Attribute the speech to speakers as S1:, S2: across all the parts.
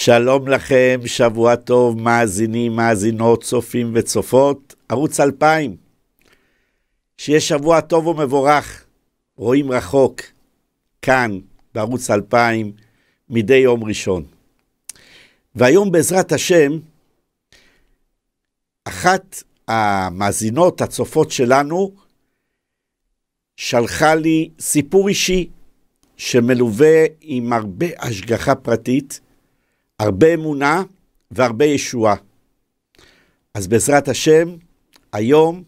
S1: שלום לכם, שבוע טוב, מאזינים, מאזינות, צופים וצופות. ערוץ 2000, שיהיה שבוע טוב ומבורך. רואים רחוק, כאן, בערוץ 2000, מדי יום ראשון. והיום, בעזרת השם, אחת המאזינות, הצופות שלנו, שלחה לי סיפור אישי שמלווה עם הרבה השגחה פרטית. הרבה אמונה והרבה ישועה. אז בעזרת השם, היום,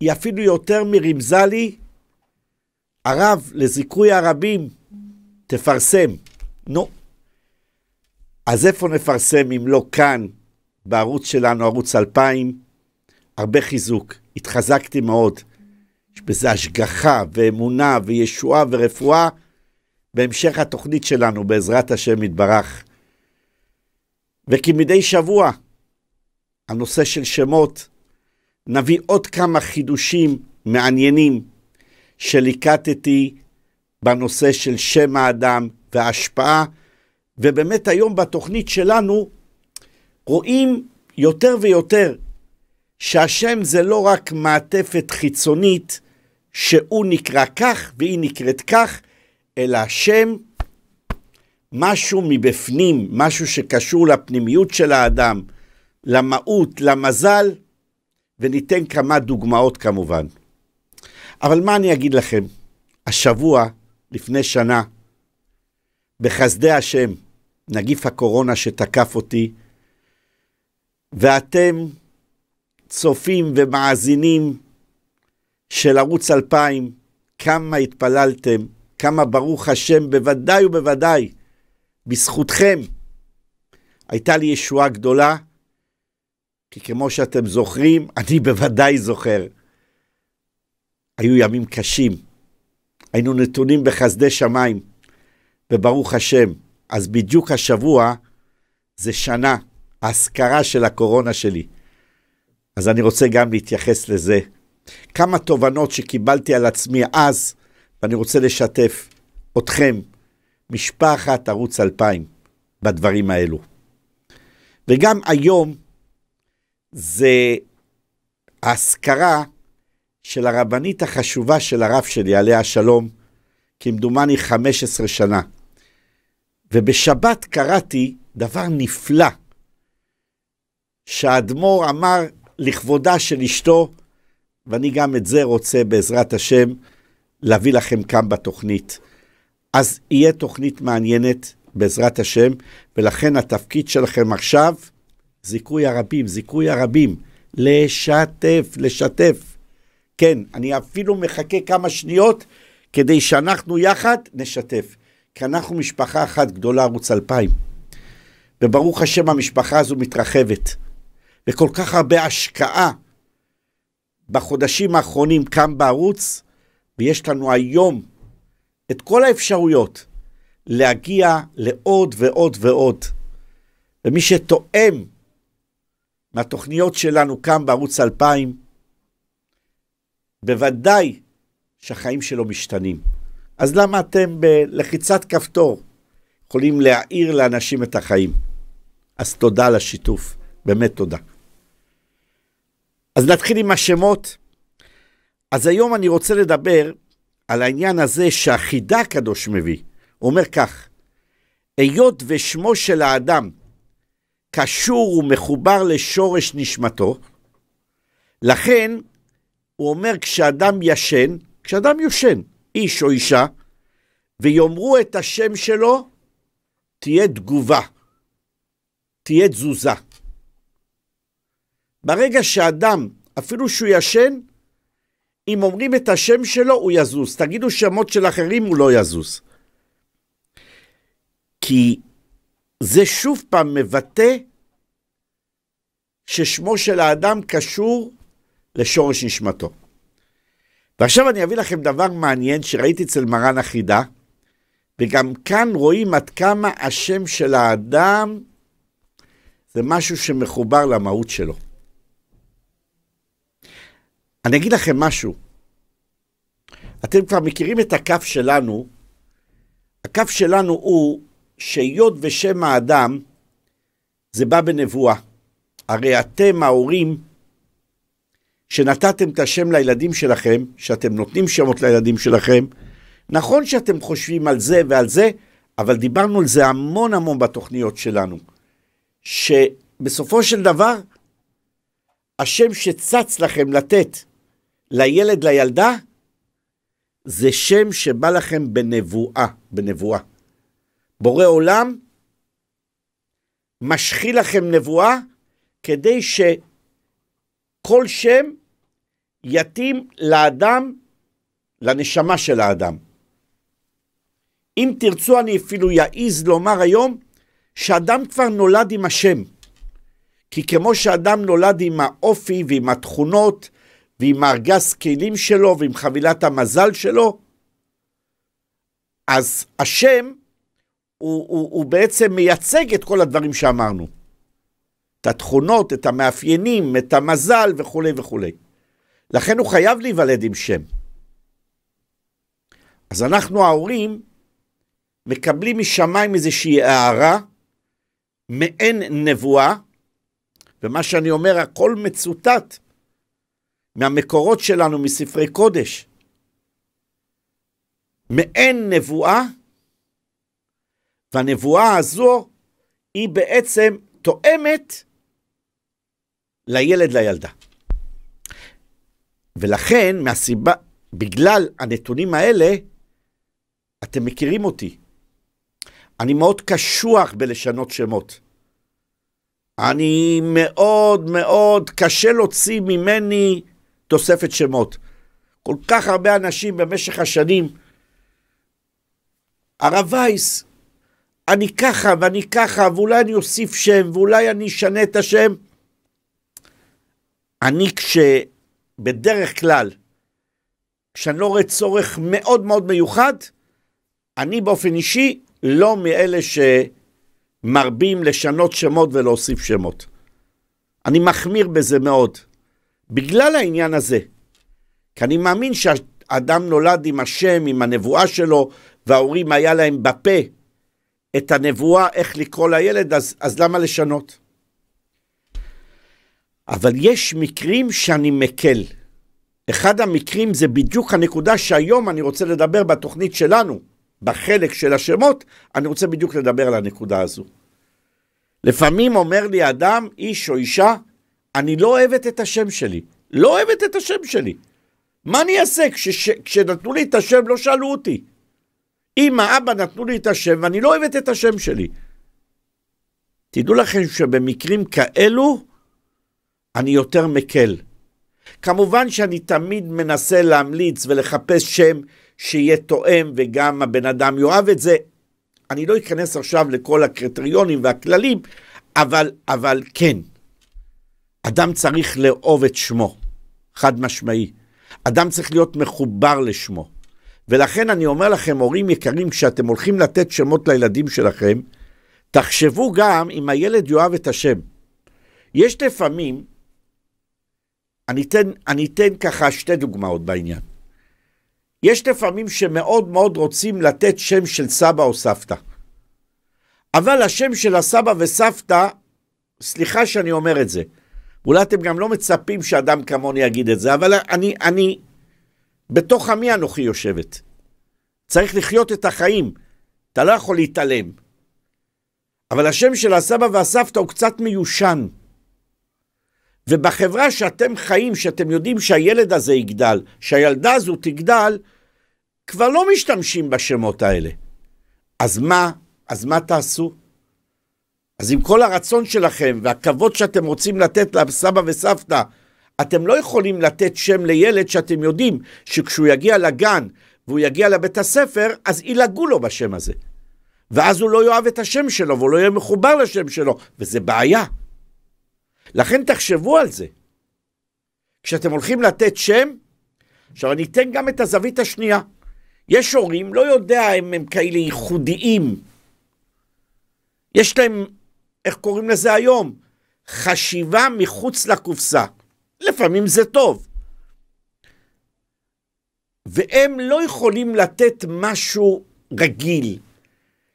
S1: היא אפילו יותר מרמזה לי, הרב, לזיכוי הרבים, תפרסם. נו. אז איפה נפרסם אם לא כאן, בערוץ שלנו, ערוץ 2000? הרבה חיזוק, התחזקתי מאוד. יש בזה השגחה ואמונה וישועה ורפואה בהמשך התוכנית שלנו, בעזרת השם יתברך. וכמדי שבוע, הנושא של שמות, נביא עוד כמה חידושים מעניינים שליקטתי בנושא של שם האדם וההשפעה, ובאמת היום בתוכנית שלנו רואים יותר ויותר שהשם זה לא רק מעטפת חיצונית שהוא נקרא כך והיא נקראת כך, אלא השם משהו מבפנים, משהו שקשור לפנימיות של האדם, למהות, למזל, וניתן כמה דוגמאות כמובן. אבל מה אני אגיד לכם? השבוע, לפני שנה, בחסדי השם, נגיף הקורונה שתקף אותי, ואתם צופים ומאזינים של ערוץ 2000, כמה התפללתם, כמה ברוך השם, בוודאי ובוודאי בזכותכם הייתה לי ישועה גדולה, כי כמו שאתם זוכרים, אני בוודאי זוכר. היו ימים קשים, היינו נתונים בחסדי שמיים, וברוך השם, אז בדיוק השבוע זה שנה, האזכרה של הקורונה שלי. אז אני רוצה גם להתייחס לזה. כמה תובנות שקיבלתי על עצמי אז, ואני רוצה לשתף אתכם משפחת ערוץ 2000 בדברים האלו. וגם היום זה האזכרה של הרבנית החשובה של הרב שלי, עליה השלום, כמדומני 15 שנה. ובשבת קראתי דבר נפלא, שהאדמו"ר אמר לכבודה של אשתו, ואני גם את זה רוצה בעזרת השם להביא לכם כאן בתוכנית. אז יהיה תוכנית מעניינת, בעזרת השם, ולכן התפקיד שלכם עכשיו, זיכוי הרבים, זיכוי הרבים, לשתף, לשתף. כן, אני אפילו מחכה כמה שניות כדי שאנחנו יחד נשתף. כי אנחנו משפחה אחת גדולה, ערוץ 2000. וברוך השם, המשפחה הזו מתרחבת. וכל כך הרבה השקעה בחודשים האחרונים כאן בערוץ, ויש לנו היום את כל האפשרויות להגיע לעוד ועוד ועוד. ומי שתואם מהתוכניות שלנו כאן בערוץ 2000, בוודאי שהחיים שלו משתנים. אז למה אתם בלחיצת כפתור יכולים להאיר לאנשים את החיים? אז תודה על השיתוף, באמת תודה. אז נתחיל עם השמות. אז היום אני רוצה לדבר על העניין הזה שהחידה הקדוש מביא. הוא אומר כך, היות ושמו של האדם קשור ומחובר לשורש נשמתו, לכן הוא אומר כשאדם ישן, כשאדם יושן, איש או אישה, ויאמרו את השם שלו, תהיה תגובה, תהיה תזוזה. ברגע שאדם, אפילו שהוא ישן, אם אומרים את השם שלו, הוא יזוז. תגידו שמות של אחרים, הוא לא יזוז. כי זה שוב פעם מבטא ששמו של האדם קשור לשורש נשמתו. ועכשיו אני אביא לכם דבר מעניין שראיתי אצל מרן החידה, וגם כאן רואים עד כמה השם של האדם זה משהו שמחובר למהות שלו. אני אגיד לכם משהו. אתם כבר מכירים את הכף שלנו. הכף שלנו הוא שהיות ושם האדם, זה בא בנבואה. הרי אתם ההורים שנתתם את השם לילדים שלכם, שאתם נותנים שמות לילדים שלכם, נכון שאתם חושבים על זה ועל זה, אבל דיברנו על זה המון המון בתוכניות שלנו, שבסופו של דבר, השם שצץ לכם לתת לילד, לילדה, זה שם שבא לכם בנבואה, בנבואה. בורא עולם משחיל לכם נבואה כדי שכל שם יתאים לאדם, לנשמה של האדם. אם תרצו, אני אפילו יעז לומר היום שאדם כבר נולד עם השם. כי כמו שאדם נולד עם האופי ועם התכונות, ועם ארגז כלים שלו ועם חבילת המזל שלו, אז השם הוא, הוא, הוא בעצם מייצג את כל הדברים שאמרנו. את התכונות, את המאפיינים, את המזל וכולי וכולי. לכן הוא חייב להיוולד עם שם. אז אנחנו ההורים מקבלים משמיים איזושהי הערה, מעין נבואה, ומה שאני אומר הכל מצוטט מהמקורות שלנו, מספרי קודש. מעין נבואה, והנבואה הזו היא בעצם תואמת לילד, לילדה. ולכן, מהסיבה, בגלל הנתונים האלה, אתם מכירים אותי. אני מאוד קשוח בלשנות שמות. אני מאוד מאוד, קשה להוציא ממני תוספת שמות. כל כך הרבה אנשים במשך השנים, הרב וייס, אני ככה ואני ככה, ואולי אני אוסיף שם, ואולי אני אשנה את השם. אני כשבדרך כלל, כשאני לא רואה צורך מאוד מאוד מיוחד, אני באופן אישי לא מאלה שמרבים לשנות שמות ולהוסיף שמות. אני מחמיר בזה מאוד. בגלל העניין הזה. כי אני מאמין שאדם נולד עם השם, עם הנבואה שלו, וההורים היה להם בפה את הנבואה איך לקרוא לילד, אז, אז למה לשנות? אבל יש מקרים שאני מקל. אחד המקרים זה בדיוק הנקודה שהיום אני רוצה לדבר בתוכנית שלנו, בחלק של השמות, אני רוצה בדיוק לדבר על הנקודה הזו. לפעמים אומר לי אדם, איש או אישה, אני לא אוהבת את השם שלי. לא אוהבת את השם שלי. מה אני אעשה? כשש... כשנתנו לי את השם לא שאלו אותי. אמא, אבא נתנו לי את השם ואני לא אוהבת את השם שלי. תדעו לכם שבמקרים כאלו אני יותר מקל. כמובן שאני תמיד מנסה להמליץ ולחפש שם שיהיה תואם וגם הבן אדם יאהב את זה. אני לא אכנס עכשיו לכל הקריטריונים והכללים, אבל, אבל כן. אדם צריך לאהוב את שמו, חד משמעי. אדם צריך להיות מחובר לשמו. ולכן אני אומר לכם, הורים יקרים, כשאתם הולכים לתת שמות לילדים שלכם, תחשבו גם אם הילד יאהב את השם. יש לפעמים, אני אתן, אני אתן ככה שתי דוגמאות בעניין. יש לפעמים שמאוד מאוד רוצים לתת שם של סבא או סבתא. אבל השם של הסבא וסבתא, סליחה שאני אומר את זה, אולי אתם גם לא מצפים שאדם כמוני יגיד את זה, אבל אני, אני, בתוך עמי אנוכי יושבת. צריך לחיות את החיים, אתה לא יכול להתעלם. אבל השם של הסבא והסבתא הוא קצת מיושן. ובחברה שאתם חיים, שאתם יודעים שהילד הזה יגדל, שהילדה הזו תגדל, כבר לא משתמשים בשמות האלה. אז מה? אז מה תעשו? אז עם כל הרצון שלכם והכבוד שאתם רוצים לתת לסבא וסבתא, אתם לא יכולים לתת שם לילד שאתם יודעים שכשהוא יגיע לגן והוא יגיע לבית הספר, אז ילעגו לו בשם הזה. ואז הוא לא יאהב את השם שלו והוא לא יהיה מחובר לשם שלו, וזה בעיה. לכן תחשבו על זה. כשאתם הולכים לתת שם, עכשיו אני אתן גם את הזווית השנייה. יש הורים, לא יודע אם הם כאלה ייחודיים. יש להם איך קוראים לזה היום? חשיבה מחוץ לקופסה. לפעמים זה טוב. והם לא יכולים לתת משהו רגיל,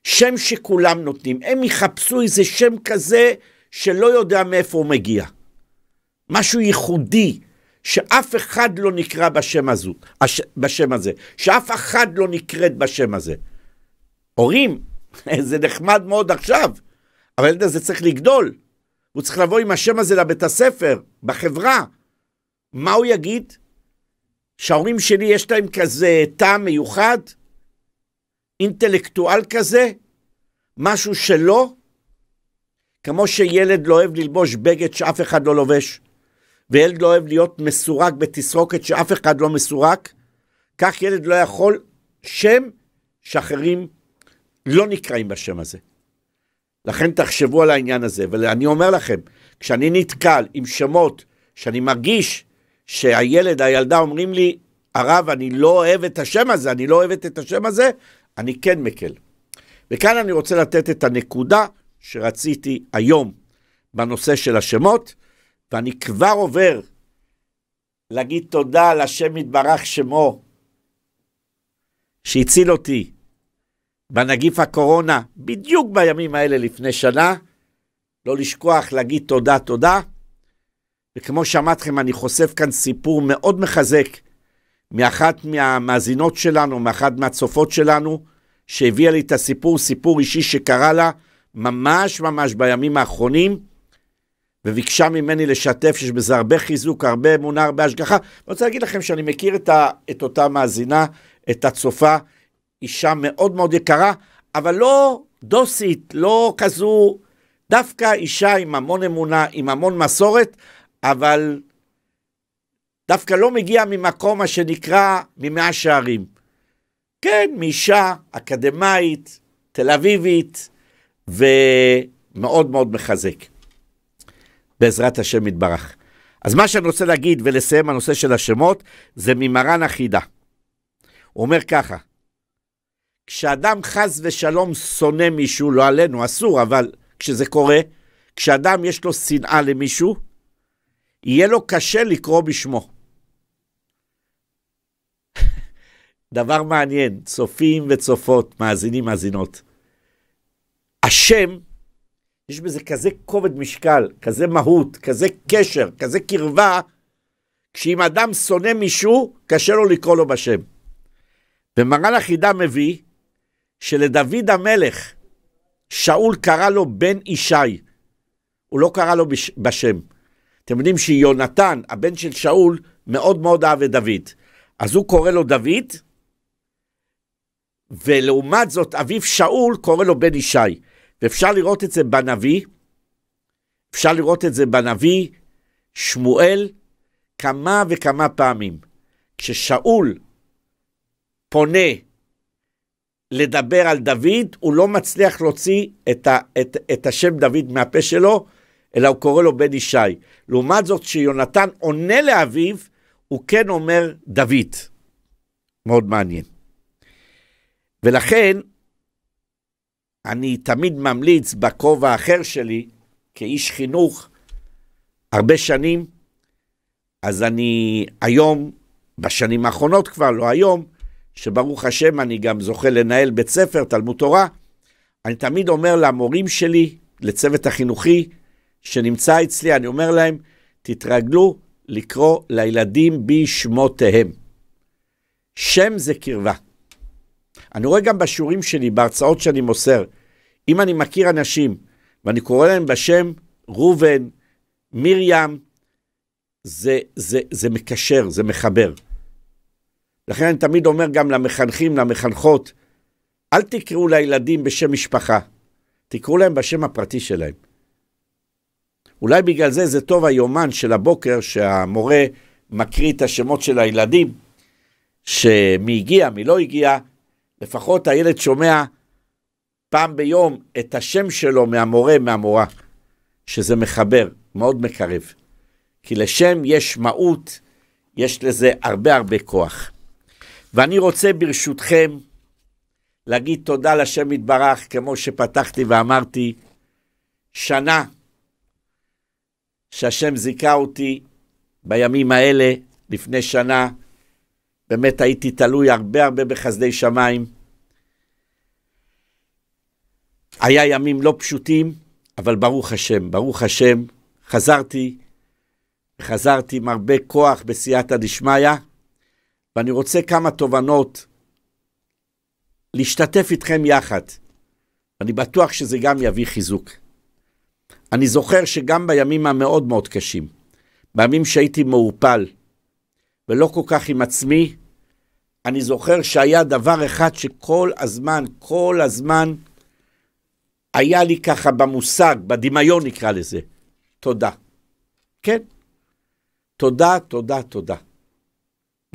S1: שם שכולם נותנים. הם יחפשו איזה שם כזה שלא יודע מאיפה הוא מגיע. משהו ייחודי, שאף אחד לא נקרא בשם, הזו, הש, בשם הזה, שאף אחד לא נקראת בשם הזה. הורים, זה נחמד מאוד עכשיו, אבל הילד הזה צריך לגדול. הוא צריך לבוא עם השם הזה לבית הספר, בחברה. מה הוא יגיד? שההורים שלי יש להם כזה טעם מיוחד? אינטלקטואל כזה? משהו שלא? כמו שילד לא אוהב ללבוש בגד שאף אחד לא לובש, וילד לא אוהב להיות מסורק בתסרוקת שאף אחד לא מסורק, כך ילד לא יכול שם שאחרים לא נקראים בשם הזה. לכן תחשבו על העניין הזה. ואני אומר לכם, כשאני נתקל עם שמות שאני מרגיש שהילד, הילדה אומרים לי, הרב, אני לא אוהב את השם הזה, אני לא אוהבת את השם הזה, אני כן מקל. וכאן אני רוצה לתת את הנקודה שרציתי היום בנושא של השמות, ואני כבר עובר להגיד תודה לשם יתברך שמו, שהציל אותי בנגיף הקורונה, בדיוק בימים האלה לפני שנה, לא לשכוח להגיד תודה, תודה. וכמו שאמרתכם, אני חושף כאן סיפור מאוד מחזק מאחת מהמאזינות שלנו, מאחת מהצופות שלנו, שהביאה לי את הסיפור, סיפור אישי שקרה לה ממש ממש בימים האחרונים, וביקשה ממני לשתף שיש בזה הרבה חיזוק, הרבה אמונה, הרבה השגחה. אני רוצה להגיד לכם שאני מכיר את, ה, את אותה מאזינה, את הצופה, אישה מאוד מאוד יקרה, אבל לא דוסית, לא כזו, דווקא אישה עם המון אמונה, עם המון מסורת, אבל דווקא לא מגיע ממקום מה שנקרא ממאה שערים. כן, מאישה אקדמאית, תל אביבית, ומאוד מאוד מחזק. בעזרת השם יתברך. אז מה שאני רוצה להגיד ולסיים הנושא של השמות, זה ממרן החידה. הוא אומר ככה, כשאדם חס ושלום שונא מישהו, לא עלינו, אסור, אבל כשזה קורה, כשאדם יש לו שנאה למישהו, יהיה לו קשה לקרוא בשמו. דבר מעניין, צופים וצופות, מאזינים, מאזינות. השם, יש בזה כזה כובד משקל, כזה מהות, כזה קשר, כזה קרבה, כשאם אדם שונא מישהו, קשה לו לקרוא לו בשם. ומרן החידה מביא שלדוד המלך שאול קרא לו בן ישי, הוא לא קרא לו בש... בשם. אתם יודעים שיונתן, הבן של שאול, מאוד מאוד אהב את דוד. אז הוא קורא לו דוד, ולעומת זאת אביו שאול קורא לו בן ישי. ואפשר לראות את זה בנביא, אפשר לראות את זה בנביא שמואל כמה וכמה פעמים. כששאול פונה לדבר על דוד, הוא לא מצליח להוציא את, ה, את, את השם דוד מהפה שלו, אלא הוא קורא לו בן ישי. לעומת זאת, כשיונתן עונה לאביו, הוא כן אומר דוד. מאוד מעניין. ולכן, אני תמיד ממליץ בכובע האחר שלי, כאיש חינוך, הרבה שנים, אז אני היום, בשנים האחרונות כבר, לא היום, שברוך השם אני גם זוכה לנהל בית ספר, תלמוד תורה, אני תמיד אומר למורים שלי, לצוות החינוכי שנמצא אצלי, אני אומר להם, תתרגלו לקרוא לילדים בשמותיהם. שם זה קרבה. אני רואה גם בשיעורים שלי, בהרצאות שאני מוסר, אם אני מכיר אנשים ואני קורא להם בשם ראובן, מרים, זה, זה, זה מקשר, זה מחבר. לכן אני תמיד אומר גם למחנכים, למחנכות, אל תקראו לילדים בשם משפחה, תקראו להם בשם הפרטי שלהם. אולי בגלל זה זה טוב היומן של הבוקר שהמורה מקריא את השמות של הילדים, שמי הגיע, מי לא הגיע, לפחות הילד שומע פעם ביום את השם שלו מהמורה, מהמורה, שזה מחבר, מאוד מקרב. כי לשם יש מהות, יש לזה הרבה הרבה כוח. ואני רוצה ברשותכם להגיד תודה לשם יתברך, כמו שפתחתי ואמרתי, שנה שהשם זיכה אותי בימים האלה, לפני שנה, באמת הייתי תלוי הרבה הרבה בחסדי שמיים. היה ימים לא פשוטים, אבל ברוך השם, ברוך השם, חזרתי, חזרתי עם הרבה כוח בסייעתא דשמיא, ואני רוצה כמה תובנות להשתתף איתכם יחד. אני בטוח שזה גם יביא חיזוק. אני זוכר שגם בימים המאוד מאוד קשים, בימים שהייתי מעורפל ולא כל כך עם עצמי, אני זוכר שהיה דבר אחד שכל הזמן, כל הזמן, היה לי ככה במושג, בדמיון נקרא לזה, תודה. כן, תודה, תודה, תודה.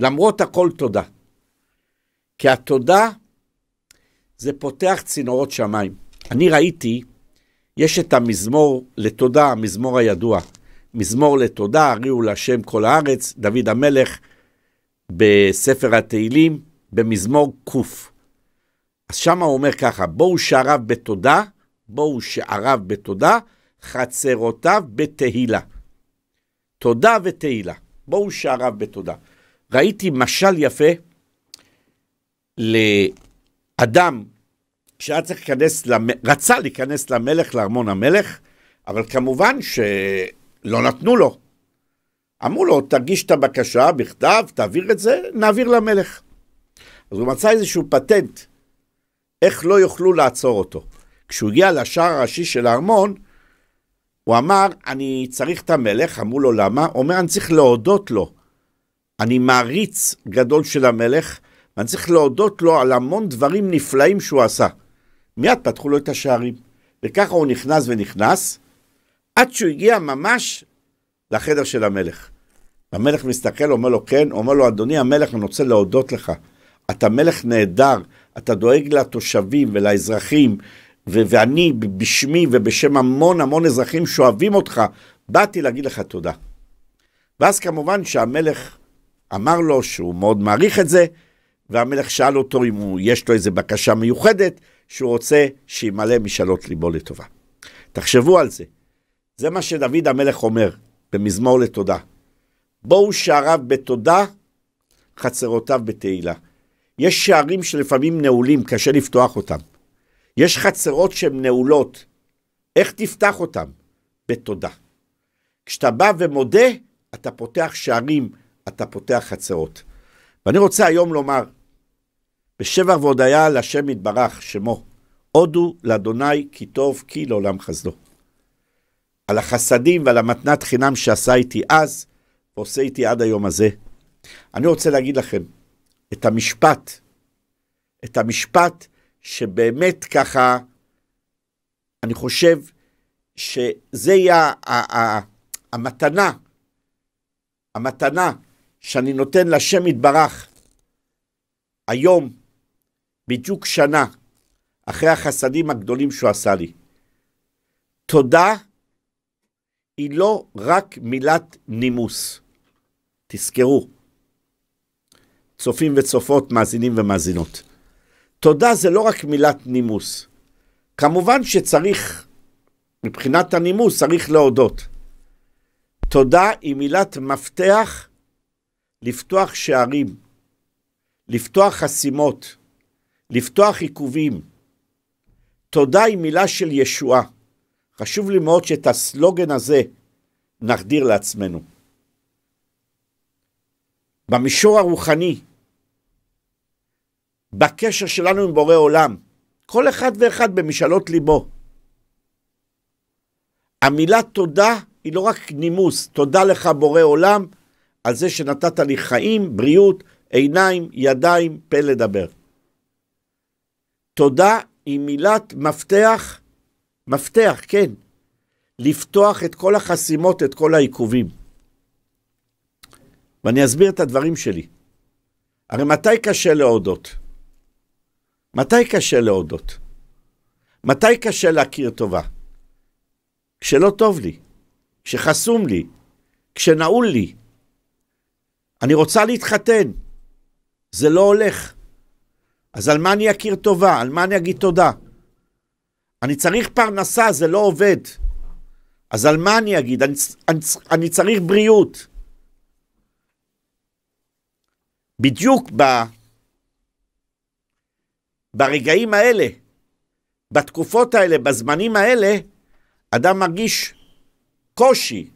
S1: למרות הכל תודה. כי התודה זה פותח צינורות שמיים. אני ראיתי, יש את המזמור לתודה, המזמור הידוע. מזמור לתודה, הריעו להשם כל הארץ, דוד המלך בספר התהילים, במזמור ק. אז שם הוא אומר ככה, בואו שעריו בתודה, בואו שעריו בתודה, חצרותיו בתהילה. תודה ותהילה. בואו שעריו בתודה. ראיתי משל יפה לאדם שהיה צריך להיכנס, למ... רצה להיכנס למלך, לארמון המלך, אבל כמובן שלא נתנו לו. אמרו לו, תגיש את הבקשה בכתב, תעביר את זה, נעביר למלך. אז הוא מצא איזשהו פטנט, איך לא יוכלו לעצור אותו. כשהוא הגיע לשער הראשי של הארמון, הוא אמר, אני צריך את המלך, אמרו לו, למה? הוא אומר, אני צריך להודות לו. אני מעריץ גדול של המלך, ואני צריך להודות לו על המון דברים נפלאים שהוא עשה. מיד פתחו לו את השערים, וככה הוא נכנס ונכנס, עד שהוא הגיע ממש לחדר של המלך. המלך מסתכל, אומר לו כן, אומר לו אדוני המלך, אני רוצה להודות לך. אתה מלך נהדר, אתה דואג לתושבים ולאזרחים, ו- ואני בשמי ובשם המון המון אזרחים שאוהבים אותך, באתי להגיד לך תודה. ואז כמובן שהמלך אמר לו שהוא מאוד מעריך את זה, והמלך שאל אותו אם הוא, יש לו איזו בקשה מיוחדת שהוא רוצה שימלא משאלות ליבו לטובה. תחשבו על זה. זה מה שדוד המלך אומר במזמור לתודה. בואו שעריו בתודה, חצרותיו בתהילה. יש שערים שלפעמים נעולים, קשה לפתוח אותם. יש חצרות שהן נעולות. איך תפתח אותן? בתודה. כשאתה בא ומודה, אתה פותח שערים אתה פותח חצרות. ואני רוצה היום לומר, בשבח והודיה להשם יתברך שמו, הודו לאדוני כי טוב כי לעולם חסדו. על החסדים ועל המתנת חינם שעשה איתי אז, ועושה איתי עד היום הזה. אני רוצה להגיד לכם, את המשפט, את המשפט שבאמת ככה, אני חושב שזה יהיה המתנה, המתנה שאני נותן לשם יתברך היום, בדיוק שנה, אחרי החסדים הגדולים שהוא עשה לי. תודה היא לא רק מילת נימוס. תזכרו, צופים וצופות, מאזינים ומאזינות. תודה זה לא רק מילת נימוס. כמובן שצריך, מבחינת הנימוס, צריך להודות. תודה היא מילת מפתח לפתוח שערים, לפתוח חסימות, לפתוח עיכובים. תודה היא מילה של ישועה. חשוב לי מאוד שאת הסלוגן הזה נחדיר לעצמנו. במישור הרוחני, בקשר שלנו עם בורא עולם, כל אחד ואחד במשאלות ליבו. המילה תודה היא לא רק נימוס, תודה לך בורא עולם, על זה שנתת לי חיים, בריאות, עיניים, ידיים, פה לדבר. תודה היא מילת מפתח, מפתח, כן, לפתוח את כל החסימות, את כל העיכובים. ואני אסביר את הדברים שלי. הרי מתי קשה להודות? מתי קשה להודות? מתי קשה להכיר טובה? כשלא טוב לי, כשחסום לי, כשנעול לי, אני רוצה להתחתן, זה לא הולך. אז על מה אני אכיר טובה? על מה אני אגיד תודה? אני צריך פרנסה, זה לא עובד. אז על מה אני אגיד? אני, אני, אני צריך בריאות. בדיוק ב, ברגעים האלה, בתקופות האלה, בזמנים האלה, אדם מרגיש קושי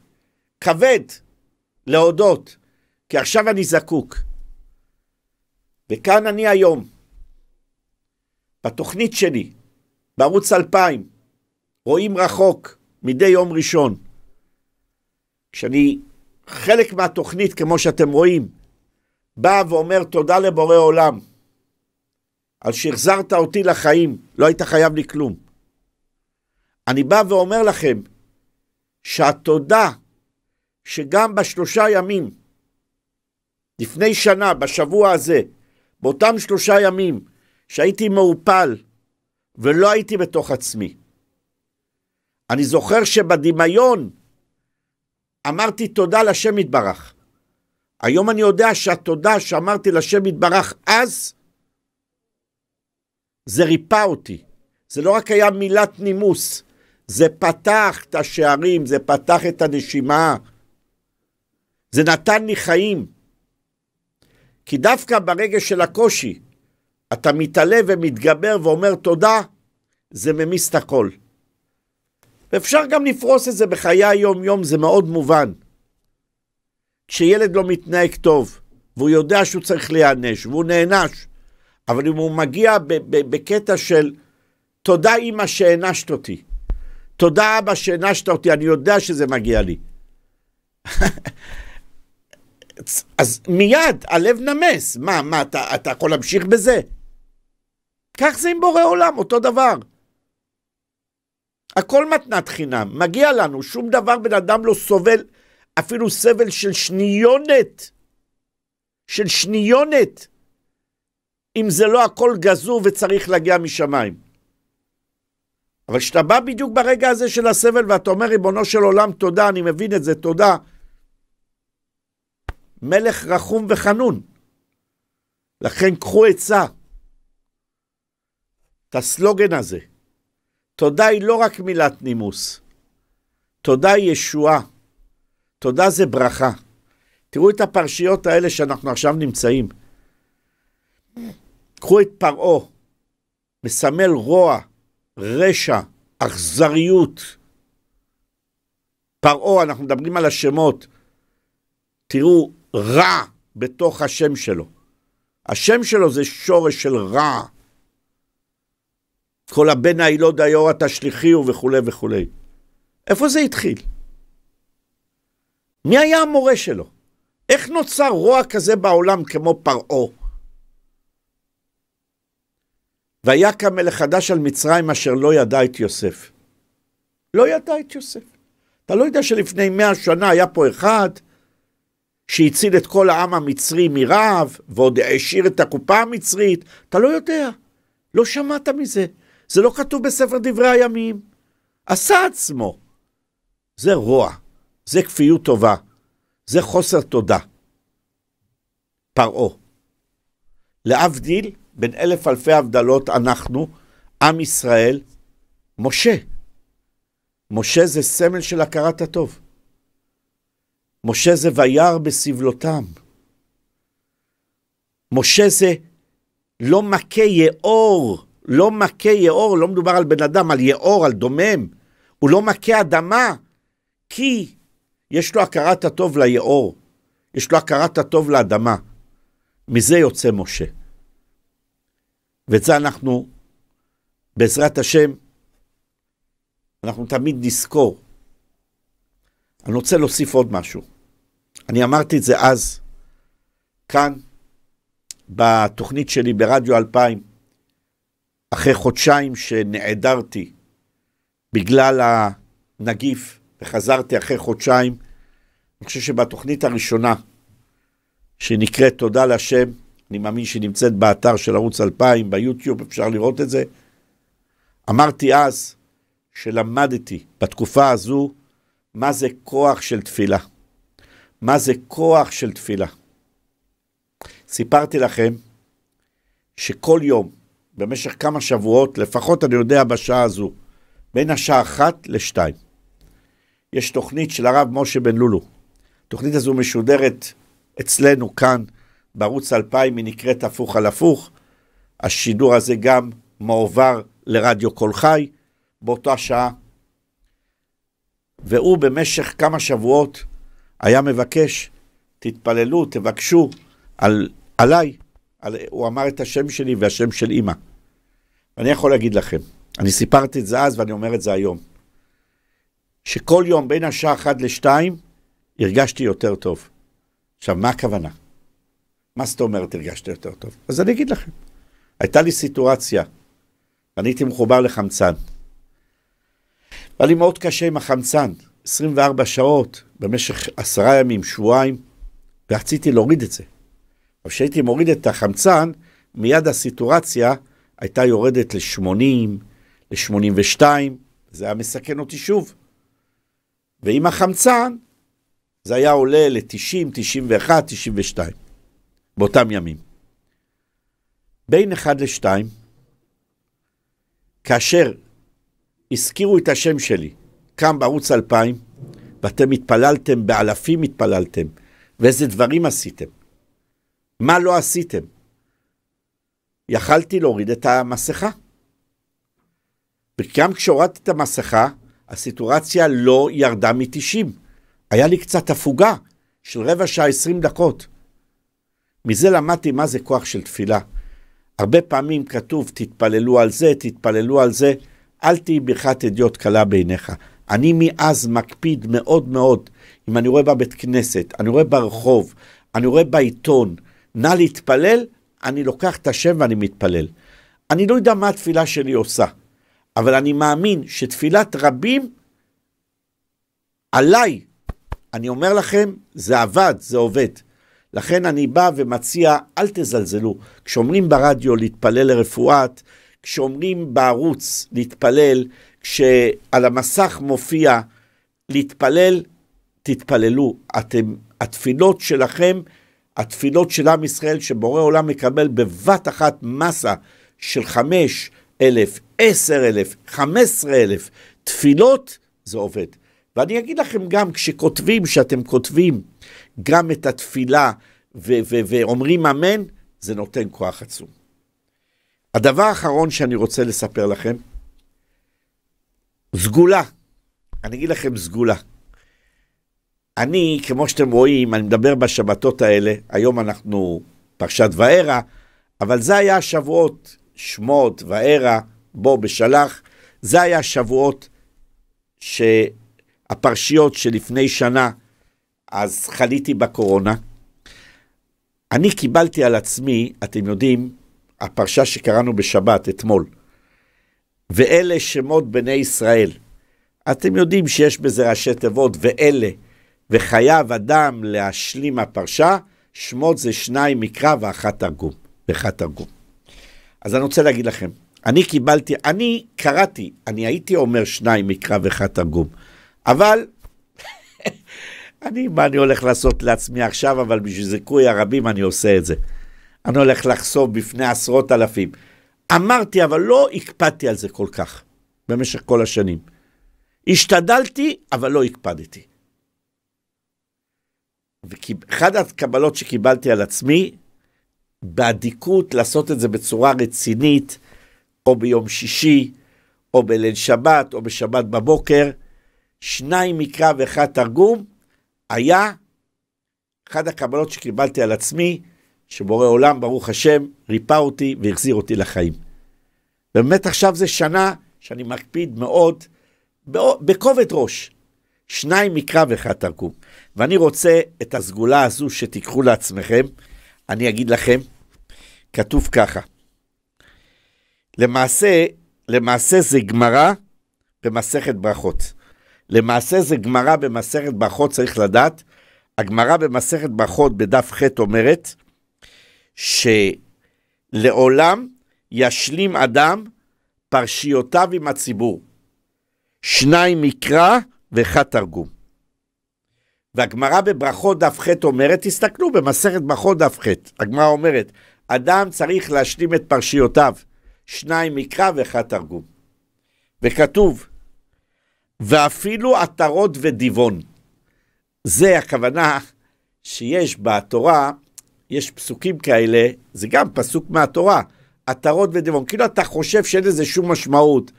S1: כבד להודות. כי עכשיו אני זקוק. וכאן אני היום, בתוכנית שלי, בערוץ 2000, רואים רחוק מדי יום ראשון. כשאני חלק מהתוכנית, כמו שאתם רואים, בא ואומר תודה לבורא עולם על שהחזרת אותי לחיים, לא היית חייב לי כלום. אני בא ואומר לכם שהתודה שגם בשלושה ימים לפני שנה, בשבוע הזה, באותם שלושה ימים שהייתי מעורפל ולא הייתי בתוך עצמי. אני זוכר שבדמיון אמרתי תודה לשם יתברך. היום אני יודע שהתודה שאמרתי לשם יתברך אז, זה ריפא אותי. זה לא רק היה מילת נימוס, זה פתח את השערים, זה פתח את הנשימה, זה נתן לי חיים. כי דווקא ברגע של הקושי, אתה מתעלה ומתגבר ואומר תודה, זה ממיס את הכל. ואפשר גם לפרוס את זה בחיי היום-יום, זה מאוד מובן. כשילד לא מתנהג טוב, והוא יודע שהוא צריך להיענש, והוא נענש, אבל אם הוא מגיע בקטע של תודה אמא שהענשת אותי, תודה אבא שהענשת אותי, אני יודע שזה מגיע לי. אז מיד הלב נמס. מה, מה, אתה, אתה יכול להמשיך בזה? כך זה עם בורא עולם, אותו דבר. הכל מתנת חינם, מגיע לנו, שום דבר בן אדם לא סובל אפילו סבל של שניונת, של שניונת, אם זה לא הכל גזור וצריך להגיע משמיים. אבל כשאתה בא בדיוק ברגע הזה של הסבל ואתה אומר, ריבונו של עולם, תודה, אני מבין את זה, תודה. מלך רחום וחנון. לכן קחו עצה. את הסלוגן הזה. תודה היא לא רק מילת נימוס. תודה היא ישועה. תודה זה ברכה. תראו את הפרשיות האלה שאנחנו עכשיו נמצאים. קחו את פרעה, מסמל רוע, רשע, אכזריות. פרעה, אנחנו מדברים על השמות. תראו, רע בתוך השם שלו. השם שלו זה שורש של רע. כל הבן הילוד היורא תשליכיהו וכולי וכולי. איפה זה התחיל? מי היה המורה שלו? איך נוצר רוע כזה בעולם כמו פרעה? ויקם מלך חדש על מצרים אשר לא ידע את יוסף. לא ידע את יוסף. אתה לא יודע שלפני מאה שנה היה פה אחד שהציל את כל העם המצרי מרעב, ועוד העשיר את הקופה המצרית, אתה לא יודע, לא שמעת מזה. זה לא כתוב בספר דברי הימים. עשה עצמו. זה רוע, זה כפיות טובה, זה חוסר תודה. פרעה. להבדיל, בין אלף אלפי הבדלות, אנחנו, עם ישראל, משה. משה זה סמל של הכרת הטוב. משה זה וירא בסבלותם. משה זה לא מכה יאור, לא מכה יאור, לא מדובר על בן אדם, על יאור, על דומם. הוא לא מכה אדמה, כי יש לו הכרת הטוב ליאור, יש לו הכרת הטוב לאדמה. מזה יוצא משה. ואת זה אנחנו, בעזרת השם, אנחנו תמיד נזכור. אני רוצה להוסיף עוד משהו. אני אמרתי את זה אז, כאן, בתוכנית שלי ברדיו 2000, אחרי חודשיים שנעדרתי בגלל הנגיף, וחזרתי אחרי חודשיים, אני חושב שבתוכנית הראשונה, שנקראת תודה להשם, אני מאמין שהיא נמצאת באתר של ערוץ 2000, ביוטיוב, אפשר לראות את זה. אמרתי אז שלמדתי בתקופה הזו מה זה כוח של תפילה. מה זה כוח של תפילה. סיפרתי לכם שכל יום, במשך כמה שבועות, לפחות אני יודע בשעה הזו, בין השעה אחת לשתיים, יש תוכנית של הרב משה בן לולו. התוכנית הזו משודרת אצלנו כאן, בערוץ 2000, היא נקראת הפוך על הפוך. השידור הזה גם מועבר לרדיו קול חי באותה שעה. והוא במשך כמה שבועות היה מבקש, תתפללו, תבקשו על, עליי. על, הוא אמר את השם שלי והשם של אימא. אני יכול להגיד לכם, אני סיפרתי את זה אז ואני אומר את זה היום, שכל יום בין השעה 1 ל-2 הרגשתי יותר טוב. עכשיו, מה הכוונה? מה זאת אומרת הרגשת יותר טוב? אז אני אגיד לכם. הייתה לי סיטואציה, אני הייתי מחובר לחמצן. היה לי מאוד קשה עם החמצן. 24 שעות במשך עשרה ימים, שבועיים, ורציתי להוריד את זה. אבל כשהייתי מוריד את החמצן, מיד הסיטורציה הייתה יורדת ל-80, ל-82, זה היה מסכן אותי שוב. ועם החמצן, זה היה עולה ל-90, 91, 92, באותם ימים. בין 1 ל-2, כאשר הזכירו את השם שלי, קם בערוץ 2000, ואתם התפללתם, באלפים התפללתם, ואיזה דברים עשיתם. מה לא עשיתם? יכלתי להוריד את המסכה. וגם כשהורדתי את המסכה, הסיטואציה לא ירדה מ-90. היה לי קצת הפוגה של רבע שעה, 20 דקות. מזה למדתי מה זה כוח של תפילה. הרבה פעמים כתוב, תתפללו על זה, תתפללו על זה, אל תהי ברכת אדיוט קלה בעיניך. אני מאז מקפיד מאוד מאוד, אם אני רואה בבית כנסת, אני רואה ברחוב, אני רואה בעיתון, נא להתפלל, אני לוקח את השם ואני מתפלל. אני לא יודע מה התפילה שלי עושה, אבל אני מאמין שתפילת רבים עליי, אני אומר לכם, זה עבד, זה עובד. לכן אני בא ומציע, אל תזלזלו. כשאומרים ברדיו להתפלל לרפואת, כשאומרים בערוץ להתפלל, שעל המסך מופיע להתפלל, תתפללו. אתם, התפילות שלכם, התפילות של עם ישראל, שבורא עולם מקבל בבת אחת מסה של חמש אלף, עשר אלף, חמש עשרה אלף תפילות, זה עובד. ואני אגיד לכם גם, כשכותבים, שאתם כותבים גם את התפילה ו- ו- ואומרים אמן, זה נותן כוח עצום. הדבר האחרון שאני רוצה לספר לכם, סגולה. אני אגיד לכם סגולה. אני, כמו שאתם רואים, אני מדבר בשבתות האלה, היום אנחנו פרשת וערה, אבל זה היה השבועות, שמות, וערה, בו בשלח, זה היה השבועות שהפרשיות שלפני שנה, אז חליתי בקורונה. אני קיבלתי על עצמי, אתם יודעים, הפרשה שקראנו בשבת אתמול, ואלה שמות בני ישראל. אתם יודעים שיש בזה ראשי תיבות, ואלה, וחייב אדם להשלים הפרשה, שמות זה שניים מקרא ואחת תרגום, ואחת תרגום. אז אני רוצה להגיד לכם, אני קיבלתי, אני קראתי, אני הייתי אומר שניים מקרא ואחת תרגום, אבל אני, מה אני הולך לעשות לעצמי עכשיו, אבל בשביל זיכוי הרבים אני עושה את זה. אני הולך לחשוף בפני עשרות אלפים. אמרתי, אבל לא הקפדתי על זה כל כך במשך כל השנים. השתדלתי, אבל לא הקפדתי. ואחת הקבלות שקיבלתי על עצמי, באדיקות לעשות את זה בצורה רצינית, או ביום שישי, או בליל שבת, או בשבת בבוקר, שניים מקרא ואחד תרגום, היה אחת הקבלות שקיבלתי על עצמי, שבורא עולם, ברוך השם, ריפא אותי והחזיר אותי לחיים. באמת עכשיו זה שנה שאני מקפיד מאוד, בכובד ראש. שניים מקרא ואחד תרגום. ואני רוצה את הסגולה הזו שתיקחו לעצמכם, אני אגיד לכם, כתוב ככה. למעשה, למעשה זה גמרא במסכת ברכות. למעשה זה גמרא במסכת ברכות, צריך לדעת. הגמרא במסכת ברכות בדף ח' אומרת, שלעולם ישלים אדם פרשיותיו עם הציבור. שניים מקרא ואחד תרגום. והגמרא בברכות דף ח' אומרת, תסתכלו במסכת ברכות דף ח', הגמרא אומרת, אדם צריך להשלים את פרשיותיו, שניים מקרא ואחד תרגום. וכתוב, ואפילו עטרות ודיבון. זה הכוונה שיש בתורה יש פסוקים כאלה, זה גם פסוק מהתורה, עטרות ודמון. כאילו אתה חושב שאין לזה שום משמעות,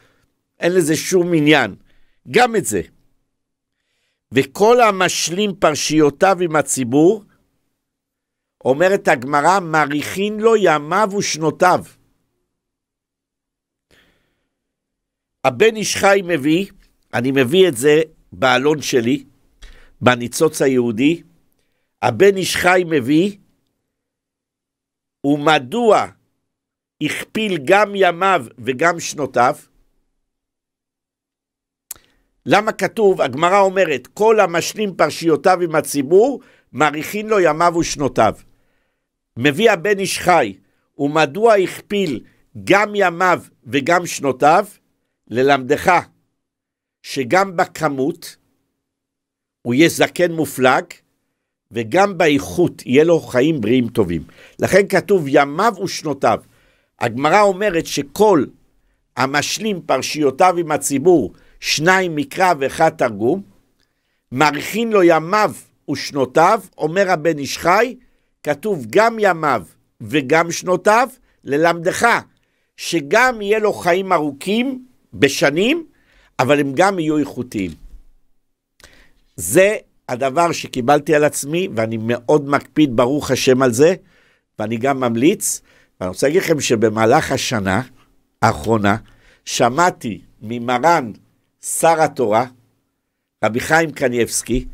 S1: אין לזה שום עניין. גם את זה. וכל המשלים פרשיותיו עם הציבור, אומרת הגמרא, מאריכין לו ימיו ושנותיו. הבן איש חי מביא, אני מביא את זה בעלון שלי, בניצוץ היהודי, הבן איש חי מביא ומדוע הכפיל גם ימיו וגם שנותיו? למה כתוב, הגמרא אומרת, כל המשלים פרשיותיו עם הציבור, מאריכין לו ימיו ושנותיו. מביא הבן איש חי, ומדוע הכפיל גם ימיו וגם שנותיו? ללמדך שגם בכמות הוא יהיה זקן מופלג, וגם באיכות יהיה לו חיים בריאים טובים. לכן כתוב ימיו ושנותיו. הגמרא אומרת שכל המשלים פרשיותיו עם הציבור, שניים מקרא ואחד תרגום, מאריכין לו ימיו ושנותיו, אומר הבן איש חי, כתוב גם ימיו וגם שנותיו, ללמדך, שגם יהיה לו חיים ארוכים בשנים, אבל הם גם יהיו איכותיים. זה הדבר שקיבלתי על עצמי, ואני מאוד מקפיד, ברוך השם, על זה, ואני גם ממליץ, ואני רוצה להגיד לכם שבמהלך השנה האחרונה, שמעתי ממרן שר התורה, רבי חיים קניבסקי,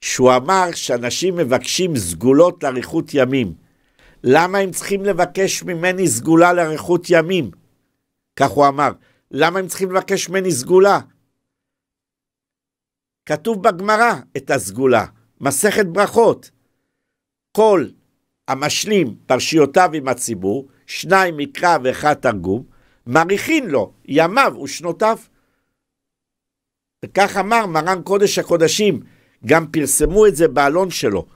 S1: שהוא אמר שאנשים מבקשים סגולות לאריכות ימים. למה הם צריכים לבקש ממני סגולה לאריכות ימים? כך הוא אמר. למה הם צריכים לבקש ממני סגולה? כתוב בגמרא את הסגולה, מסכת ברכות. כל המשלים פרשיותיו עם הציבור, שניים מקרא ואחד תרגום, מריחין לו ימיו ושנותיו. וכך אמר מרן קודש הקודשים, גם פרסמו את זה באלון שלו.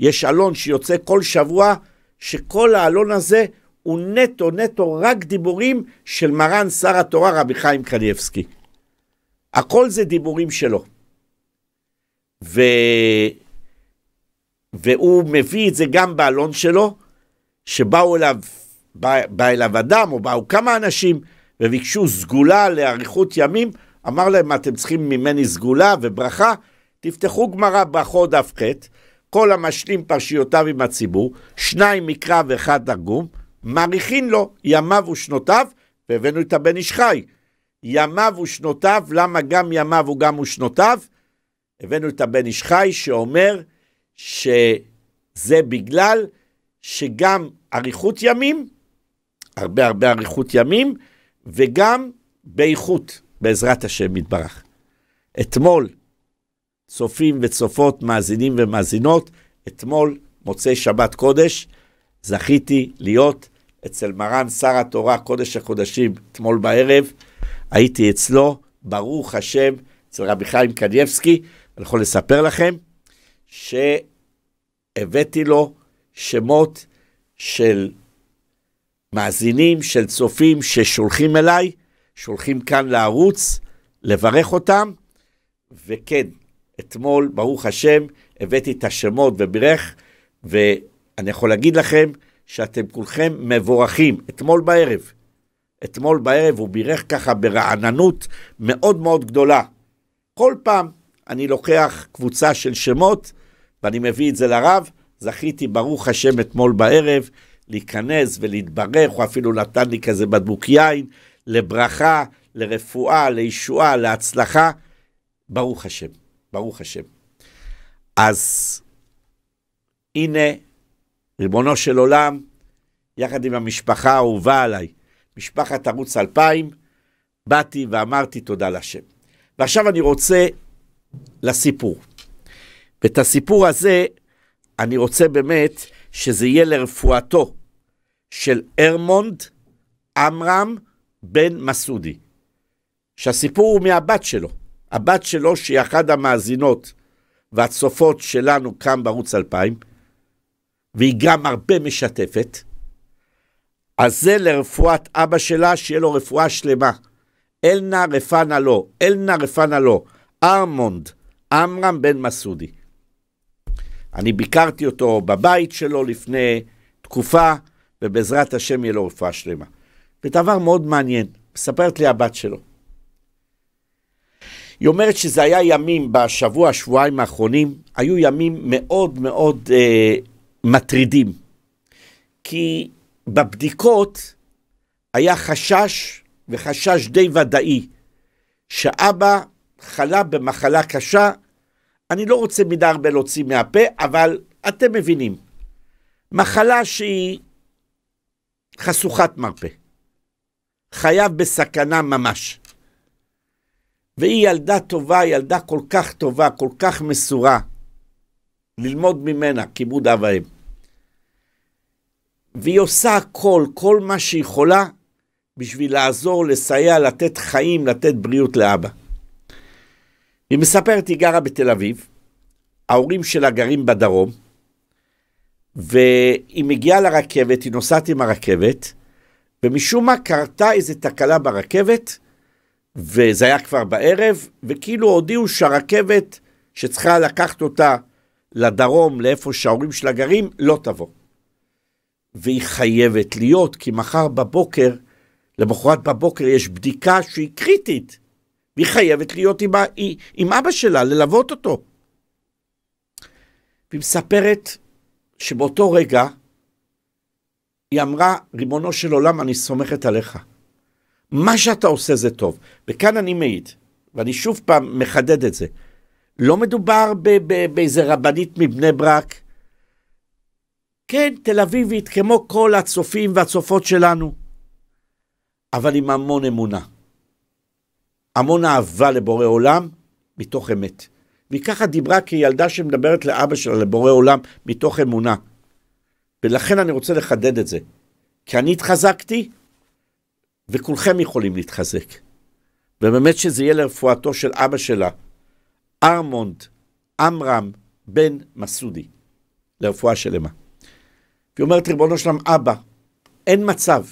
S1: יש אלון שיוצא כל שבוע, שכל האלון הזה הוא נטו נטו רק דיבורים של מרן שר התורה רבי חיים קניבסקי. הכל זה דיבורים שלו. ו... והוא מביא את זה גם בעלון שלו, שבאו אליו, בא, בא אליו אדם, או באו כמה אנשים, וביקשו סגולה לאריכות ימים, אמר להם, אתם צריכים ממני סגולה וברכה, תפתחו גמרא ברכות דף ח', כל המשלים פרשיותיו עם הציבור, שניים מקרא ואחד דרגום, מאריכין לו ימיו ושנותיו, והבאנו את הבן איש חי. ימיו ושנותיו, למה גם ימיו וגם ושנותיו? הבאנו את הבן איש חי שאומר שזה בגלל שגם אריכות ימים, הרבה הרבה אריכות ימים, וגם באיכות, בעזרת השם יתברך. אתמול, צופים וצופות, מאזינים ומאזינות, אתמול, מוצאי שבת קודש, זכיתי להיות אצל מרן שר התורה, קודש הקודשים, אתמול בערב, הייתי אצלו, ברוך השם, אצל רבי חיים קנייבסקי, אני יכול לספר לכם שהבאתי לו שמות של מאזינים, של צופים ששולחים אליי, שולחים כאן לערוץ, לברך אותם, וכן, אתמול, ברוך השם, הבאתי את השמות ובירך, ואני יכול להגיד לכם שאתם כולכם מבורכים. אתמול בערב, אתמול בערב הוא בירך ככה ברעננות מאוד מאוד גדולה. כל פעם אני לוקח קבוצה של שמות ואני מביא את זה לרב. זכיתי, ברוך השם, אתמול בערב להיכנס ולהתברך, הוא אפילו נתן לי כזה בדבוק יין, לברכה, לרפואה, לישועה, להצלחה. ברוך השם, ברוך השם. אז הנה, ריבונו של עולם, יחד עם המשפחה האהובה עליי, משפחת ערוץ 2000, באתי ואמרתי תודה לשם. ועכשיו אני רוצה לסיפור. ואת הסיפור הזה, אני רוצה באמת שזה יהיה לרפואתו של ארמונד עמרם בן מסעודי. שהסיפור הוא מהבת שלו, הבת שלו שהיא אחת המאזינות והצופות שלנו כאן בערוץ 2000, והיא גם הרבה משתפת. אז זה לרפואת אבא שלה, שיהיה לו רפואה שלמה. אל נא רפנה לו, לא, אל נא רפנה לו, לא. ארמונד, עמרם בן מסודי. אני ביקרתי אותו בבית שלו לפני תקופה, ובעזרת השם יהיה לו רפואה שלמה. ודבר מאוד מעניין, מספרת לי הבת שלו. היא אומרת שזה היה ימים בשבוע, שבועיים האחרונים, היו ימים מאוד מאוד אה, מטרידים. כי בבדיקות היה חשש וחשש די ודאי שאבא חלה במחלה קשה, אני לא רוצה מידה הרבה להוציא מהפה, אבל אתם מבינים. מחלה שהיא חשוכת מרפא. חייו בסכנה ממש. והיא ילדה טובה, ילדה כל כך טובה, כל כך מסורה, ללמוד ממנה, כיבוד אב ואם. והיא עושה הכל, כל מה שהיא יכולה, בשביל לעזור, לסייע, לתת חיים, לתת בריאות לאבא. היא מספרת, היא גרה בתל אביב, ההורים שלה גרים בדרום, והיא מגיעה לרכבת, היא נוסעת עם הרכבת, ומשום מה קרתה איזו תקלה ברכבת, וזה היה כבר בערב, וכאילו הודיעו שהרכבת שצריכה לקחת אותה לדרום, לאיפה שההורים שלה גרים, לא תבוא. והיא חייבת להיות, כי מחר בבוקר למחרת בבוקר יש בדיקה שהיא קריטית, והיא חייבת להיות עם, היא, עם אבא שלה, ללוות אותו. והיא מספרת שבאותו רגע היא אמרה, ריבונו של עולם, אני סומכת עליך. מה שאתה עושה זה טוב. וכאן אני מעיד, ואני שוב פעם מחדד את זה. לא מדובר באיזה רבנית מבני ברק. כן, תל אביבית, כמו כל הצופים והצופות שלנו. אבל עם המון אמונה. המון אהבה לבורא עולם מתוך אמת. והיא ככה דיברה כילדה שמדברת לאבא שלה, לבורא עולם, מתוך אמונה. ולכן אני רוצה לחדד את זה. כי אני התחזקתי, וכולכם יכולים להתחזק. ובאמת שזה יהיה לרפואתו של אבא שלה, ארמונד עמרם בן מסודי, לרפואה שלמה. והיא אומרת, ריבונו שלם, אבא, אין מצב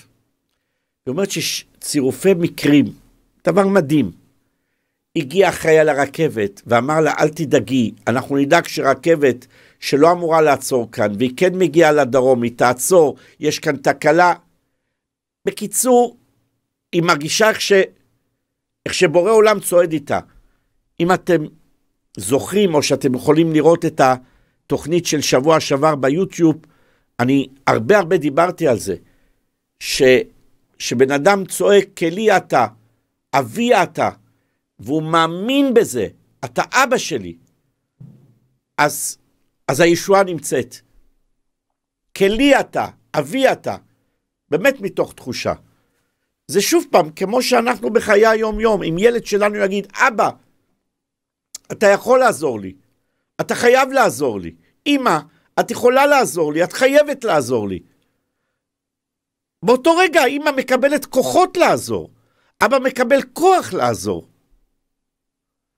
S1: היא אומרת שצירופי מקרים, דבר מדהים. הגיע אחראי על הרכבת ואמר לה, אל תדאגי, אנחנו נדאג שרכבת שלא אמורה לעצור כאן, והיא כן מגיעה לדרום, היא תעצור, יש כאן תקלה. בקיצור, היא מרגישה איך, ש... איך שבורא עולם צועד איתה. אם אתם זוכרים, או שאתם יכולים לראות את התוכנית של שבוע שעבר ביוטיוב, אני הרבה הרבה דיברתי על זה, ש... שבן אדם צועק, כלי אתה, אבי אתה, והוא מאמין בזה, אתה אבא שלי, אז, אז הישועה נמצאת. כלי אתה, אבי אתה, באמת מתוך תחושה. זה שוב פעם, כמו שאנחנו בחיי היום-יום, אם ילד שלנו יגיד, אבא, אתה יכול לעזור לי, אתה חייב לעזור לי, אמא, את יכולה לעזור לי, את חייבת לעזור לי. באותו רגע אימא מקבלת כוחות לעזור, אבא מקבל כוח לעזור.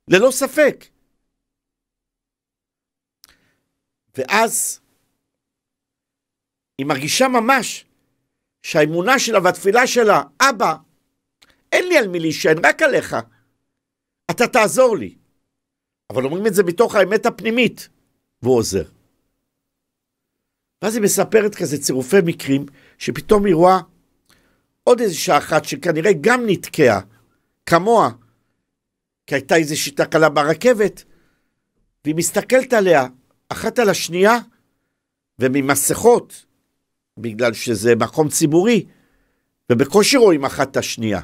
S1: ללא ספק. ואז היא מרגישה ממש שהאמונה שלה והתפילה שלה, אבא, אין לי על מי להישען, רק עליך. אתה תעזור לי. אבל אומרים את זה מתוך האמת הפנימית, והוא עוזר. ואז היא מספרת כזה צירופי מקרים, שפתאום היא רואה עוד איזו שעה אחת שכנראה גם נתקעה, כמוה, כי הייתה איזו שיטה קלה ברכבת, והיא מסתכלת עליה, אחת על השנייה, וממסכות, בגלל שזה מקום ציבורי, ובקושי רואים אחת את השנייה.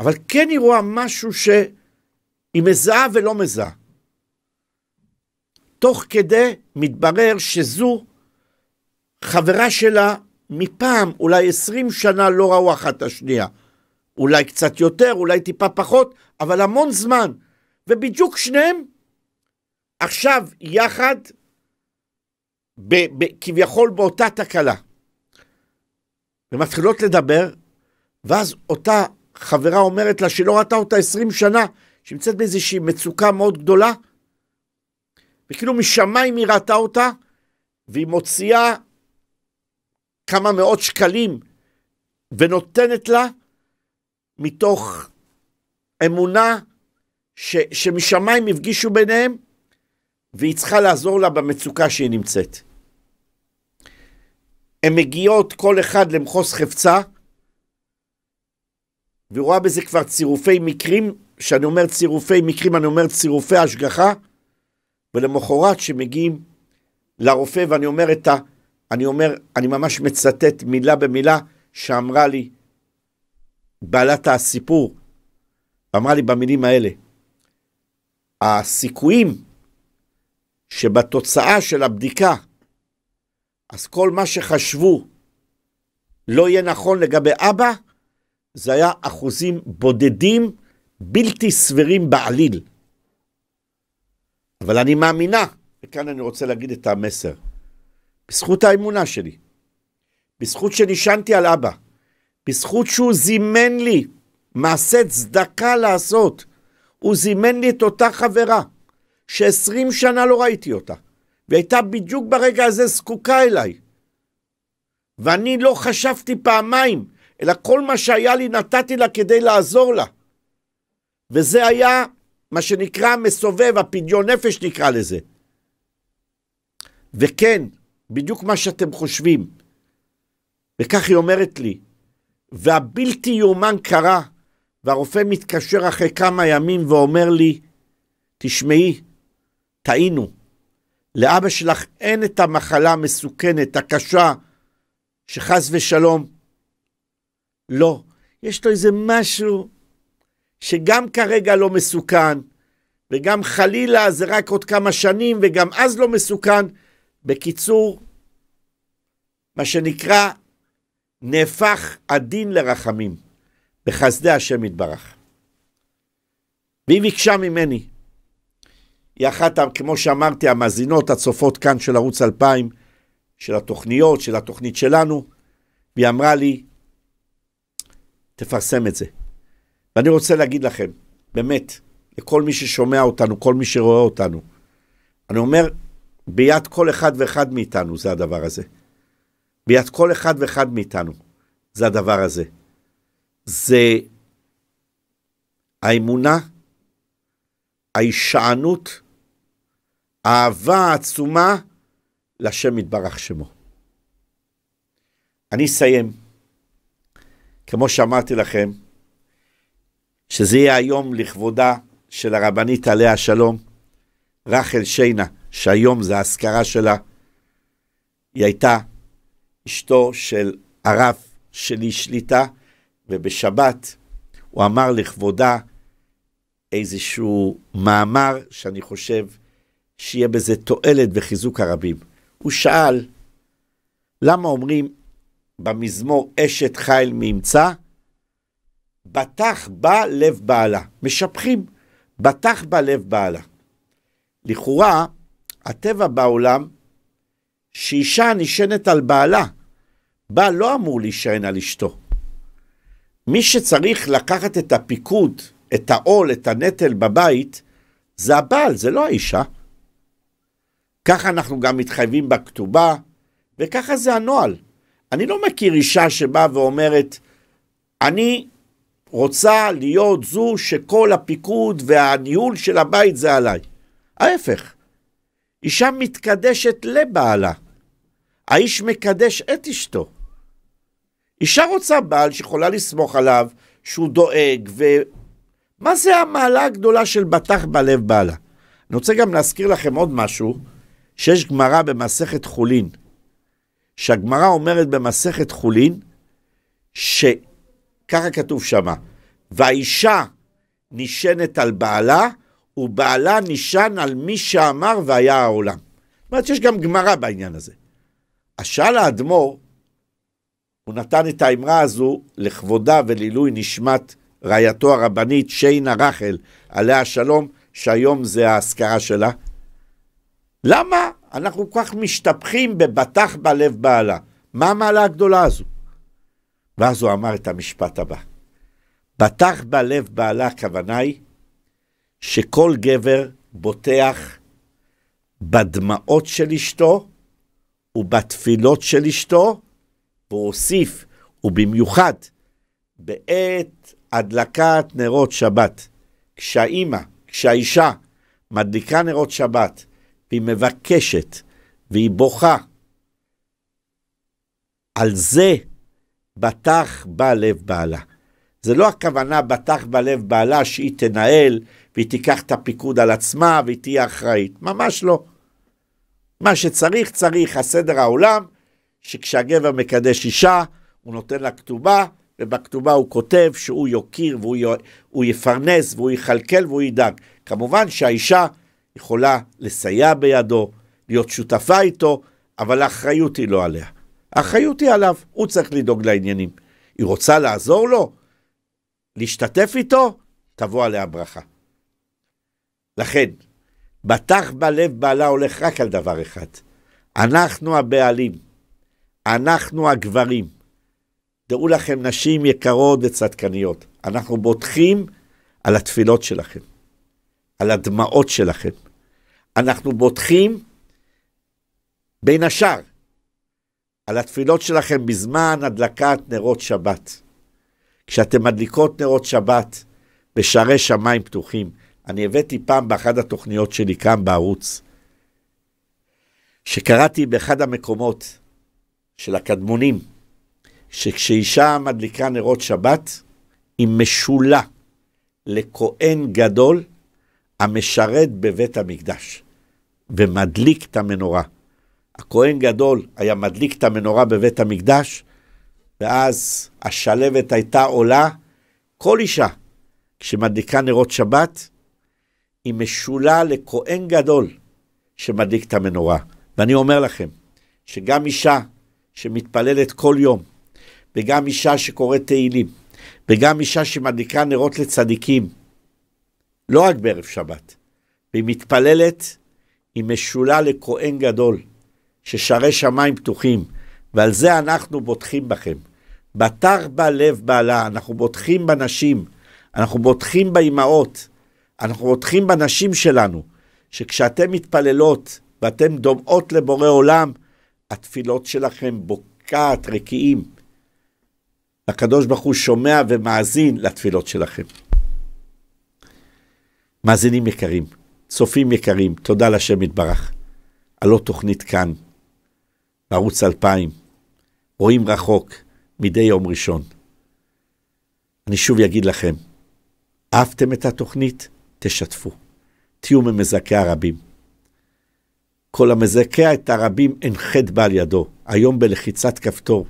S1: אבל כן היא רואה משהו שהיא מזהה ולא מזהה. תוך כדי מתברר שזו חברה שלה מפעם, אולי עשרים שנה לא ראו אחת השנייה. אולי קצת יותר, אולי טיפה פחות, אבל המון זמן. ובדיוק שניהם עכשיו יחד, ב- ב- כביכול באותה תקלה. ומתחילות לדבר, ואז אותה חברה אומרת לה שלא ראתה אותה עשרים שנה, שנמצאת באיזושהי מצוקה מאוד גדולה, וכאילו משמיים היא ראתה אותה, והיא מוציאה כמה מאות שקלים ונותנת לה מתוך אמונה ש, שמשמיים הפגישו ביניהם והיא צריכה לעזור לה במצוקה שהיא נמצאת. הן מגיעות כל אחד למחוז חפצה, והיא רואה בזה כבר צירופי מקרים, כשאני אומר צירופי מקרים, אני אומר צירופי השגחה, ולמחרת שמגיעים לרופא ואני אומר את ה... אני אומר, אני ממש מצטט מילה במילה שאמרה לי בעלת הסיפור, אמרה לי במילים האלה, הסיכויים שבתוצאה של הבדיקה, אז כל מה שחשבו לא יהיה נכון לגבי אבא, זה היה אחוזים בודדים, בלתי סבירים בעליל. אבל אני מאמינה, וכאן אני רוצה להגיד את המסר, בזכות האמונה שלי, בזכות שנשענתי על אבא, בזכות שהוא זימן לי מעשה צדקה לעשות, הוא זימן לי את אותה חברה, שעשרים שנה לא ראיתי אותה, והייתה בדיוק ברגע הזה זקוקה אליי. ואני לא חשבתי פעמיים, אלא כל מה שהיה לי נתתי לה כדי לעזור לה. וזה היה מה שנקרא מסובב, הפדיון נפש נקרא לזה. וכן, בדיוק מה שאתם חושבים. וכך היא אומרת לי. והבלתי יאומן קרה, והרופא מתקשר אחרי כמה ימים ואומר לי, תשמעי, טעינו, לאבא שלך אין את המחלה המסוכנת, הקשה, שחס ושלום, לא, יש לו איזה משהו שגם כרגע לא מסוכן, וגם חלילה זה רק עוד כמה שנים, וגם אז לא מסוכן, בקיצור, מה שנקרא, נהפך הדין לרחמים בחסדי השם יתברך. והיא ביקשה ממני, היא אחת, כמו שאמרתי, המאזינות הצופות כאן של ערוץ 2000, של התוכניות, של התוכנית שלנו, והיא אמרה לי, תפרסם את זה. ואני רוצה להגיד לכם, באמת, לכל מי ששומע אותנו, כל מי שרואה אותנו, אני אומר, ביד כל אחד ואחד מאיתנו זה הדבר הזה. ביד כל אחד ואחד מאיתנו זה הדבר הזה. זה האמונה, ההישענות, האהבה העצומה לשם יתברך שמו. אני אסיים. כמו שאמרתי לכם, שזה יהיה היום לכבודה של הרבנית עליה השלום, רחל שינה. שהיום זה האזכרה שלה. היא הייתה אשתו של הרב שלי שליטה, ובשבת הוא אמר לכבודה איזשהו מאמר שאני חושב שיהיה בזה תועלת וחיזוק הרבים. הוא שאל, למה אומרים במזמור אשת חיל מימצא? בטח בה לב בעלה. משבחים, בטח בה לב בעלה. לכאורה, הטבע בעולם, שאישה נשענת על בעלה. בעל לא אמור להישען על אשתו. מי שצריך לקחת את הפיקוד, את העול, את הנטל בבית, זה הבעל, זה לא האישה. ככה אנחנו גם מתחייבים בכתובה, וככה זה הנוהל. אני לא מכיר אישה שבאה ואומרת, אני רוצה להיות זו שכל הפיקוד והניהול של הבית זה עליי. ההפך, אישה מתקדשת לבעלה, האיש מקדש את אשתו. אישה רוצה בעל שיכולה לסמוך עליו, שהוא דואג, ו... מה זה המעלה הגדולה של בטח בלב בעלה? אני רוצה גם להזכיר לכם עוד משהו, שיש גמרא במסכת חולין, שהגמרא אומרת במסכת חולין, שככה כתוב שמה, והאישה נשענת על בעלה, ובעלה נשען על מי שאמר והיה העולם. זאת אומרת יש גם גמרא בעניין הזה. אז שאל האדמו"ר, הוא נתן את האמרה הזו לכבודה ולעילוי נשמת רעייתו הרבנית שיינה רחל, עליה השלום, שהיום זה האזכרה שלה. למה אנחנו כל כך משתפכים בבטח בלב בעלה? מה המעלה הגדולה הזו? ואז הוא אמר את המשפט הבא: בטח בלב בעלה הכוונה היא שכל גבר בוטח בדמעות של אשתו ובתפילות של אשתו, והוסיף, ובמיוחד בעת הדלקת נרות שבת, כשהאימא, כשהאישה מדליקה נרות שבת, והיא מבקשת, והיא בוכה, על זה בטח בא לב בעלה. זה לא הכוונה בטח בלב בעלה שהיא תנהל והיא תיקח את הפיקוד על עצמה והיא תהיה אחראית. ממש לא. מה שצריך, צריך. הסדר העולם, שכשהגבר מקדש אישה, הוא נותן לה כתובה, ובכתובה הוא כותב שהוא יוקיר והוא י... יפרנס והוא יכלכל והוא ידאג. כמובן שהאישה יכולה לסייע בידו, להיות שותפה איתו, אבל האחריות היא לא עליה. האחריות היא עליו, הוא צריך לדאוג לעניינים. היא רוצה לעזור לו? להשתתף איתו? תבוא עליה ברכה. לכן, בטח בלב בעלה הולך רק על דבר אחד. אנחנו הבעלים, אנחנו הגברים. דעו לכם, נשים יקרות וצדקניות, אנחנו בוטחים על התפילות שלכם, על הדמעות שלכם. אנחנו בוטחים, בין השאר, על התפילות שלכם בזמן הדלקת נרות שבת. כשאתם מדליקות נרות שבת בשערי שמיים פתוחים, אני הבאתי פעם באחת התוכניות שלי כאן בערוץ, שקראתי באחד המקומות של הקדמונים, שכשאישה מדליקה נרות שבת, היא משולה לכהן גדול המשרת בבית המקדש ומדליק את המנורה. הכהן גדול היה מדליק את המנורה בבית המקדש, ואז השלבת הייתה עולה, כל אישה, כשמדליקה נרות שבת, היא משולה לכהן גדול שמדליק את המנורה. ואני אומר לכם, שגם אישה שמתפללת כל יום, וגם אישה שקוראת תהילים, וגם אישה שמדליקה נרות לצדיקים, לא רק בערב שבת, והיא מתפללת, היא משולה לכהן גדול, ששערי שמיים פתוחים, ועל זה אנחנו בוטחים בכם. בטח בלב בעלה, אנחנו בוטחים בנשים, אנחנו בוטחים באימהות. אנחנו רותחים בנשים שלנו, שכשאתן מתפללות ואתן דומעות לבורא עולם, התפילות שלכם בוקעת רקיעים. הקדוש ברוך הוא שומע ומאזין לתפילות שלכם. מאזינים יקרים, צופים יקרים, תודה לשם יתברך. הלא תוכנית כאן, בערוץ 2000, רואים רחוק מדי יום ראשון. אני שוב אגיד לכם, אהבתם את התוכנית? תשתפו. תהיו ממזכי הרבים. כל המזכה את הרבים אין חטא בעל ידו. היום בלחיצת כפתור,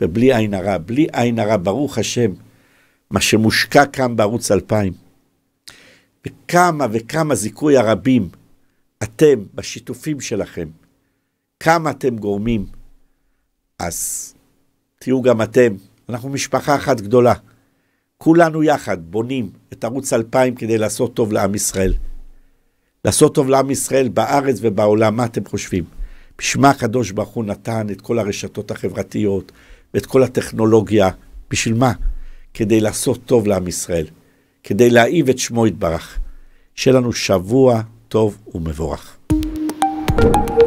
S1: ובלי עין הרע, בלי עין הרע, ברוך השם, מה שמושקע כאן בערוץ 2000. וכמה וכמה זיכוי הרבים אתם, בשיתופים שלכם, כמה אתם גורמים, אז תהיו גם אתם, אנחנו משפחה אחת גדולה. כולנו יחד בונים את ערוץ 2000 כדי לעשות טוב לעם ישראל. לעשות טוב לעם ישראל בארץ ובעולם, מה אתם חושבים? בשביל מה הקדוש ברוך הוא נתן את כל הרשתות החברתיות ואת כל הטכנולוגיה? בשביל מה? כדי לעשות טוב לעם ישראל, כדי להעיב את שמו יתברך. שיהיה לנו שבוע טוב ומבורך. thank you